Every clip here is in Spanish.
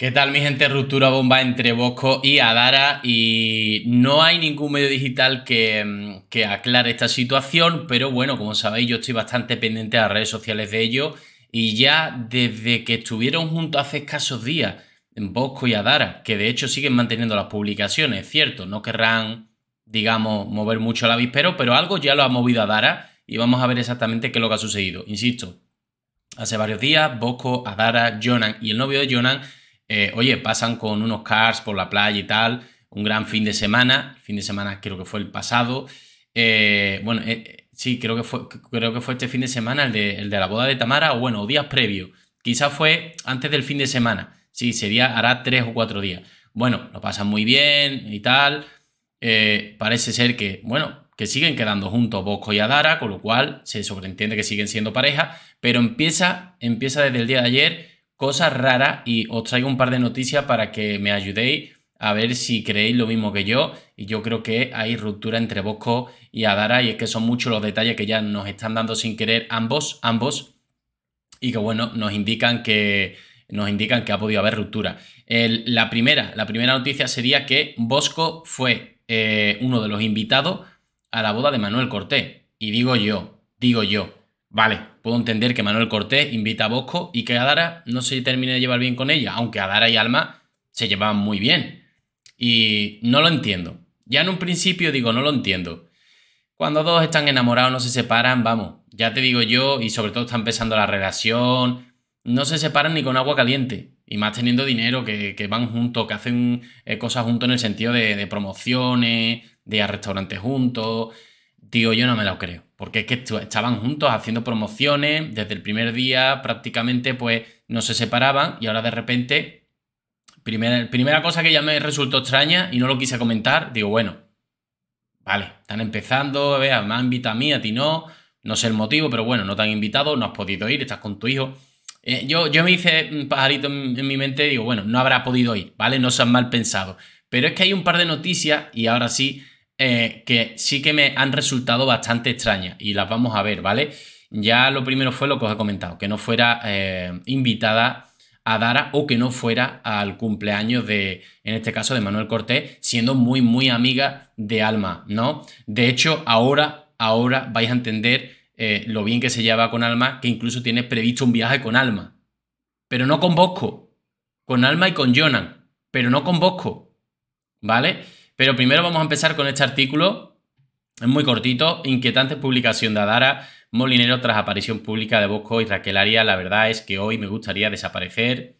¿Qué tal mi gente? Ruptura bomba entre Bosco y Adara y no hay ningún medio digital que, mm, aclare esta situación, pero bueno, como sabéis yo estoy bastante pendiente de las redes sociales de ello y ya desde que estuvieron juntos hace escasos días Bosco y Adara, que de hecho siguen manteniendo las publicaciones, cierto, no querrán, digamos, mover mucho el avispero, pero algo ya lo ha movido Adara y vamos a ver exactamente qué es lo que ha sucedido. Insisto, hace varios días Bosco, Adara, Jonan y el novio de Jonan eh, oye, pasan con unos cars por la playa y tal, un gran fin de semana, fin de semana creo que fue el pasado, eh, bueno, eh, sí, creo que, fue, creo que fue este fin de semana el de, la boda de Tamara, o bueno, días previos, quizás fue antes del fin de semana, sí, sería, hará tres o cuatro días. Bueno, lo pasan muy bien y tal, parece ser que, bueno, que siguen quedando juntos Bosco y Adara, con lo cual se sobreentiende que siguen siendo pareja, pero empieza, empieza desde el día de ayer cosa raras y os traigo un par de noticias para que me ayudéis a ver si creéis lo mismo que yo. Y yo creo que hay ruptura entre Bosco y Adara y es que son muchos los detalles que ya nos están dando sin querer ambos, ambos, y que bueno, nos indican que nos indican que ha podido haber ruptura. la, primera, la primera noticia sería que Bosco fue eh, uno de los invitados a la boda de Manuel Cortés. Y digo yo, digo yo, Vale, puedo entender que Manuel Cortés invita a Bosco y que Adara no se termine de llevar bien con ella, aunque Adara y Alma se llevaban muy bien. Y no lo entiendo. Ya en un principio digo, no lo entiendo. Cuando dos están enamorados, no se separan, vamos, ya te digo yo, y sobre todo está empezando la relación, no se separan ni con agua caliente. Y más teniendo dinero, que, van juntos, que hacen eh, cosas juntos en el sentido de, promociones, de ir a restaurantes juntos. Digo, yo no me lo creo porque es que estaban juntos haciendo promociones, desde el primer día prácticamente pues no se separaban y ahora de repente, primera, primera cosa que ya me resultó extraña y no lo quise comentar, digo, bueno, vale, están empezando, vea, me han invitado a mí, a ti no, no sé el motivo, pero bueno, no te han invitado, no has podido ir, estás con tu hijo. Eh, yo, yo me hice un pajarito en, mi mente digo, bueno, no habrá podido ir, ¿vale? No seas mal pensado. Pero es que hay un par de noticias, y ahora sí, eh, que sí que me han resultado bastante extrañas y las vamos a ver, ¿vale? Ya lo primero fue lo que os he comentado, que no fuera eh, invitada a Dara o que no fuera al cumpleaños de, en este caso, de Manuel Cortés, siendo muy, muy amiga de Alma, ¿no? De hecho, ahora, ahora vais a entender eh, lo bien que se lleva con Alma, que incluso tiene previsto un viaje con Alma, pero no con Bosco, con Alma y con Jonan, pero no con Bosco, ¿vale? Pero primero vamos a empezar con este artículo, es muy cortito, inquietante publicación de Adara, Molinero tras aparición pública de Bosco y Raquel Aria, la verdad es que hoy me gustaría desaparecer.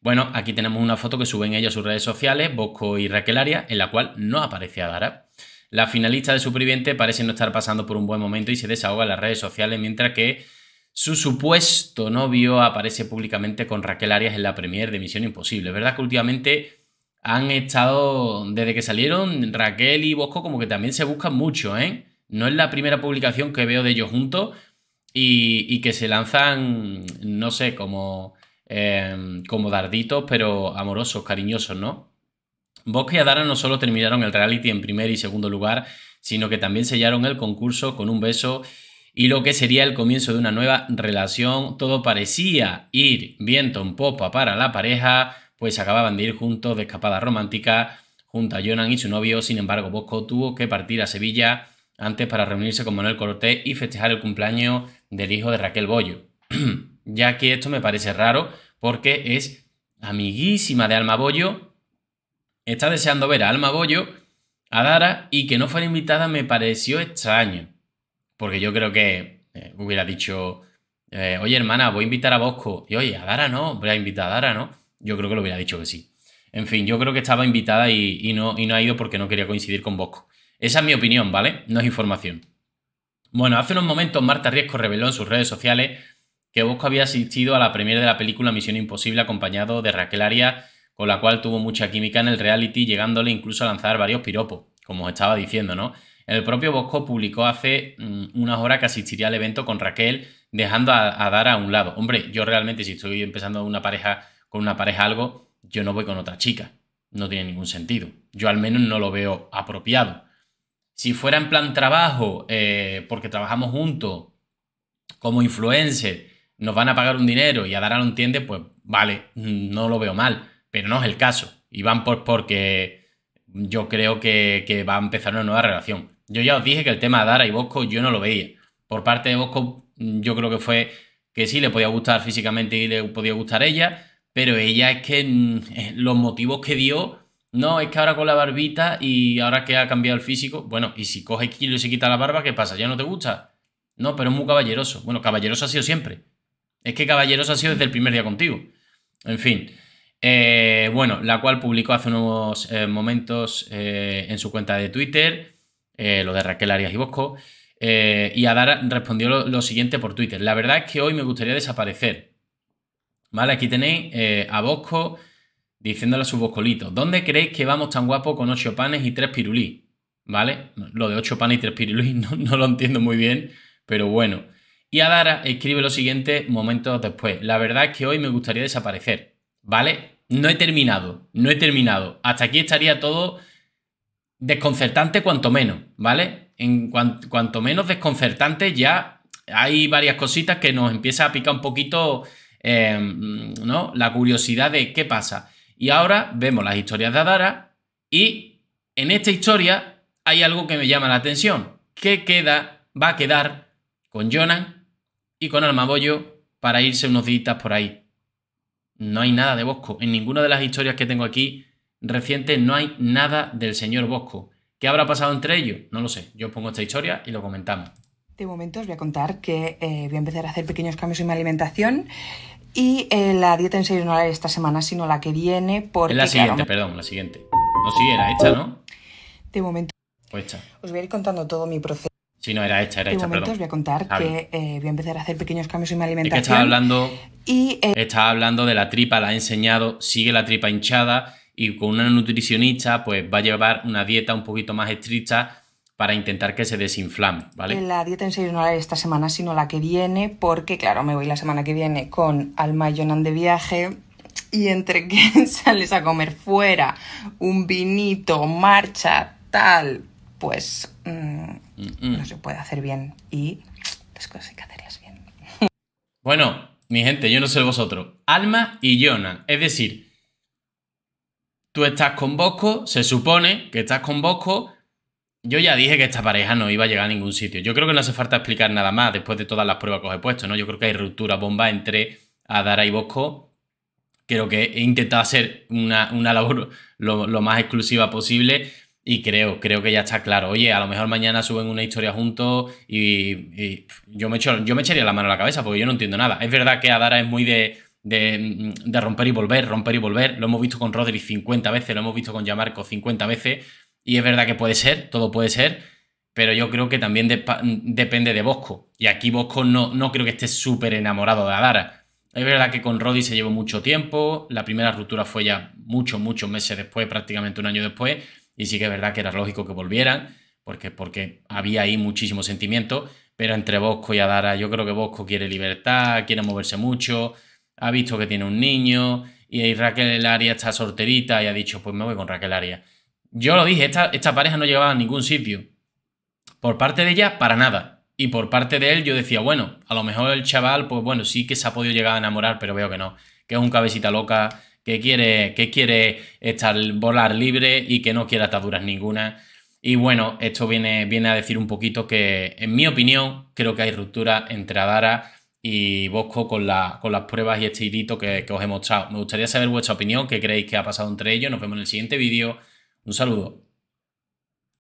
Bueno, aquí tenemos una foto que suben ellos a sus redes sociales, Bosco y Raquel Aria, en la cual no aparece Adara. La finalista de Superviviente parece no estar pasando por un buen momento y se desahoga en las redes sociales, mientras que su supuesto novio aparece públicamente con Raquel Arias en la premier de Misión Imposible. verdad que últimamente han estado, desde que salieron, Raquel y Bosco como que también se buscan mucho, ¿eh? No es la primera publicación que veo de ellos juntos y, que se lanzan, no sé, como, em, como darditos, pero amorosos, cariñosos, ¿no? Bosco y Adara no solo terminaron el reality en primer y segundo lugar, sino que también sellaron el concurso con un beso y lo que sería el comienzo de una nueva relación. Todo parecía ir viento en popa para la pareja, pues acababan de ir juntos de escapada romántica junto a Jonan y su novio. Sin embargo, Bosco tuvo que partir a Sevilla antes para reunirse con Manuel Cortés y festejar el cumpleaños del hijo de Raquel Bollo. ya que esto me parece raro porque es amiguísima de Alma Bollo. Está deseando ver a Alma Bollo, a Dara, y que no fuera invitada me pareció extraño. Porque yo creo que eh, hubiera dicho, eh, oye hermana, voy a invitar a Bosco. Y oye, a Dara no, voy a invitar a Dara no yo creo que lo hubiera dicho que sí. En fin, yo creo que estaba invitada y, no, y no ha ido porque no quería coincidir con Bosco. Esa es mi opinión, ¿vale? No es información. Bueno, hace unos momentos Marta Riesco reveló en sus redes sociales que Bosco había asistido a la premiere de la película Misión Imposible acompañado de Raquel Arias, con la cual tuvo mucha química en el reality, llegándole incluso a lanzar varios piropos, como os estaba diciendo, ¿no? El propio Bosco publicó hace mm, unas horas que asistiría al evento con Raquel, dejando a, Dar Dara a un lado. Hombre, yo realmente si estoy empezando una pareja con una pareja algo, yo no voy con otra chica. No tiene ningún sentido. Yo al menos no lo veo apropiado. Si fuera en plan trabajo, eh, porque trabajamos juntos como influencer, nos van a pagar un dinero y a Dara lo entiende, pues vale, no lo veo mal, pero no es el caso. Y van por porque yo creo que, va a empezar una nueva relación. Yo ya os dije que el tema de Dara y Bosco yo no lo veía. Por parte de Bosco, yo creo que fue que sí le podía gustar físicamente y le podía gustar ella, pero ella es que mm, eh, los motivos que dio, no, es que ahora con la barbita y ahora que ha cambiado el físico, bueno, y si coge kilo y se quita la barba, ¿qué pasa? ¿Ya no te gusta? No, pero es muy caballeroso. Bueno, caballeroso ha sido siempre. Es que caballeroso ha sido desde el primer día contigo. En fin. Eh, bueno, la cual publicó hace unos eh, momentos en su cuenta de Twitter, lo de Raquel Arias y Bosco, y Adara respondió lo siguiente por Twitter. La verdad es que hoy me gustaría desaparecer, Vale, aquí tenéis eh, a Bosco diciéndole a su boscolito ¿dónde creéis que vamos tan guapo con ocho panes y tres pirulí? ¿Vale? Lo de ocho panes y tres pirulí no, lo entiendo muy bien, pero bueno. Y a Dara escribe lo siguiente momentos después. La verdad es que hoy me gustaría desaparecer, ¿vale? No he terminado, no he terminado. Hasta aquí estaría todo desconcertante cuanto menos, ¿vale? En cuanto, cuanto menos desconcertante ya hay varias cositas que nos empieza a picar un poquito Em, ¿no? la curiosidad de qué pasa. Y ahora vemos las historias de Adara y en esta historia hay algo que me llama la atención. ¿Qué queda, va a quedar con Jonan y con Almabollo para irse unos días por ahí? No hay nada de Bosco. En ninguna de las historias que tengo aquí recientes no hay nada del señor Bosco. ¿Qué habrá pasado entre ellos? No lo sé. Yo pongo esta historia y lo comentamos. De momento os voy a contar que eh, voy a empezar a hacer pequeños cambios en mi alimentación y eh, la dieta en serio no la esta semana, sino la que viene porque... la siguiente, perdón, la siguiente. No, sí, era hecha, ¿no? De momento... hecha. Os voy a ir contando todo mi proceso. Sí, no, era hecha, era de momento os voy a contar que eh, voy a empezar a hacer pequeños cambios en mi alimentación. Es estaba hablando... Y... Estaba hablando de la tripa, la he enseñado, sigue la tripa hinchada y con una nutricionista pues va a llevar una dieta un poquito más estricta para intentar que se desinflame, ¿vale? La dieta en serio no la esta semana, sino la que viene, porque claro, me voy la semana que viene con Alma y Jonan de viaje, y entre que sales a comer fuera, un vinito, marcha, tal, pues mm, no se puede hacer bien y las cosas hay que hacerlas bien. Bueno, mi gente, yo no sé vosotros, Alma y Jonan, es decir, tú estás con Bosco, se supone que estás con Bosco, yo ya dije que esta pareja no iba a llegar a ningún sitio. Yo creo que no hace falta explicar nada más después de todas las pruebas que os he puesto, ¿no? Yo creo que hay ruptura bomba entre Adara y Bosco. Creo que he intentado hacer una, una labor lo, más exclusiva posible y creo, creo que ya está claro. Oye, a lo mejor mañana suben una historia juntos y, yo, me yo me echaría la mano a la cabeza porque yo no entiendo nada. Es verdad que Adara es muy de, de romper y volver, romper y volver. Lo hemos visto con Rodri 50 veces, lo hemos visto con Yamarco 50 veces y es verdad que puede ser, todo puede ser, pero yo creo que también depende de Bosco. Y aquí Bosco no, no creo que esté súper enamorado de Adara. Es verdad que con Roddy se llevó mucho tiempo, la primera ruptura fue ya muchos, muchos meses después, prácticamente un año después, y sí que es verdad que era lógico que volvieran, porque, porque había ahí muchísimo sentimiento, pero entre Bosco y Adara yo creo que Bosco quiere libertad, quiere moverse mucho, ha visto que tiene un niño, y Raquel Aria está sorterita y ha dicho, pues me voy con Raquel Aria. Yo lo dije, esta, esta pareja no llegaba a ningún sitio. Por parte de ella, para nada. Y por parte de él, yo decía, bueno, a lo mejor el chaval, pues bueno, sí que se ha podido llegar a enamorar, pero veo que no. Que es un cabecita loca, que quiere, que quiere estar, volar libre y que no quiere ataduras ninguna. Y bueno, esto viene, viene a decir un poquito que, en mi opinión, creo que hay ruptura entre Adara y Bosco con, la, con las pruebas y este hilito que, que os he mostrado. Me gustaría saber vuestra opinión, qué creéis que ha pasado entre ellos. Nos vemos en el siguiente vídeo. Un saludo.